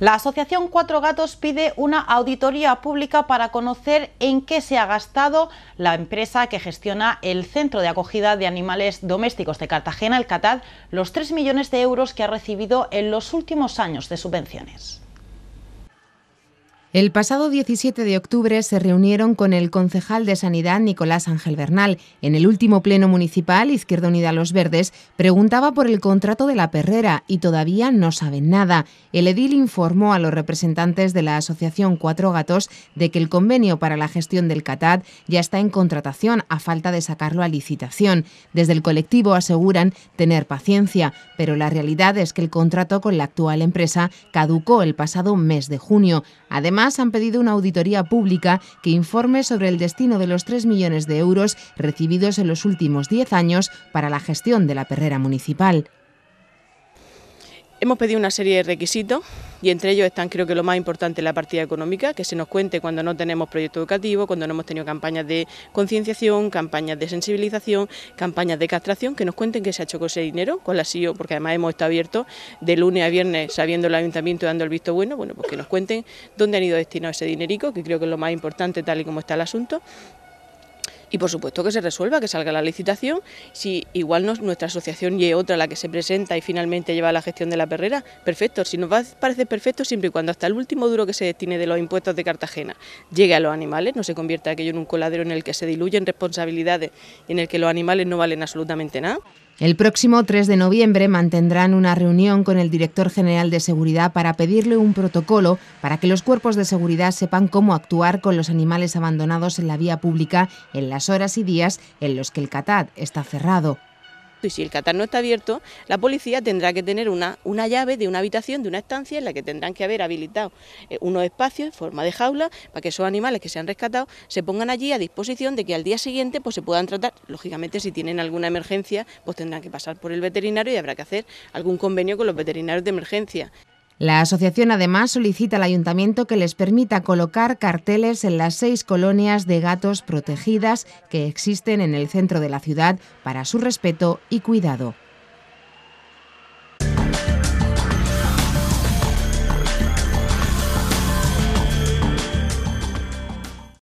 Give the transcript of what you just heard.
La Asociación Cuatro Gatos pide una auditoría pública para conocer en qué se ha gastado la empresa que gestiona el Centro de Acogida de Animales Domésticos de Cartagena, el CATAD, los 3 millones de euros que ha recibido en los últimos años de subvenciones. El pasado 17 de octubre se reunieron con el concejal de Sanidad Nicolás Ángel Bernal. En el último pleno municipal, Izquierda Unida Los Verdes preguntaba por el contrato de la perrera y todavía no saben nada. El edil informó a los representantes de la Asociación Cuatro Gatos de que el convenio para la gestión del CATAD ya está en contratación a falta de sacarlo a licitación. Desde el colectivo aseguran tener paciencia, pero la realidad es que el contrato con la actual empresa caducó el pasado mes de junio. Además, Además, han pedido una auditoría pública que informe sobre el destino de los 3 millones de euros recibidos en los últimos 10 años para la gestión de la perrera municipal. Hemos pedido una serie de requisitos y entre ellos están creo que lo más importante la partida económica, que se nos cuente cuando no tenemos proyecto educativo, cuando no hemos tenido campañas de concienciación, campañas de sensibilización, campañas de castración, que nos cuenten que se ha hecho con ese dinero, con la SIO, porque además hemos estado abiertos de lunes a viernes sabiendo el ayuntamiento y dando el visto bueno, bueno, pues que nos cuenten dónde han ido destinados ese dinerico, que creo que es lo más importante tal y como está el asunto y por supuesto que se resuelva, que salga la licitación. Si igual nuestra asociación y otra la que se presenta y finalmente lleva la gestión de la perrera, perfecto. Si nos parece perfecto siempre y cuando hasta el último duro que se destine de los impuestos de Cartagena llegue a los animales, no se convierta aquello en un coladero en el que se diluyen responsabilidades y en el que los animales no valen absolutamente nada. El próximo 3 de noviembre mantendrán una reunión con el director general de seguridad para pedirle un protocolo para que los cuerpos de seguridad sepan cómo actuar con los animales abandonados en la vía pública en la las horas y días en los que el Qatar está cerrado. Y si el Qatar no está abierto, la policía tendrá que tener una, una, llave de una habitación, de una estancia, en la que tendrán que haber habilitado eh, unos espacios en forma de jaula para que esos animales que se han rescatado se pongan allí a disposición de que al día siguiente pues, se puedan tratar. Lógicamente, si tienen alguna emergencia, pues tendrán que pasar por el veterinario y habrá que hacer algún convenio con los veterinarios de emergencia. La asociación además solicita al ayuntamiento que les permita colocar carteles en las seis colonias de gatos protegidas que existen en el centro de la ciudad para su respeto y cuidado.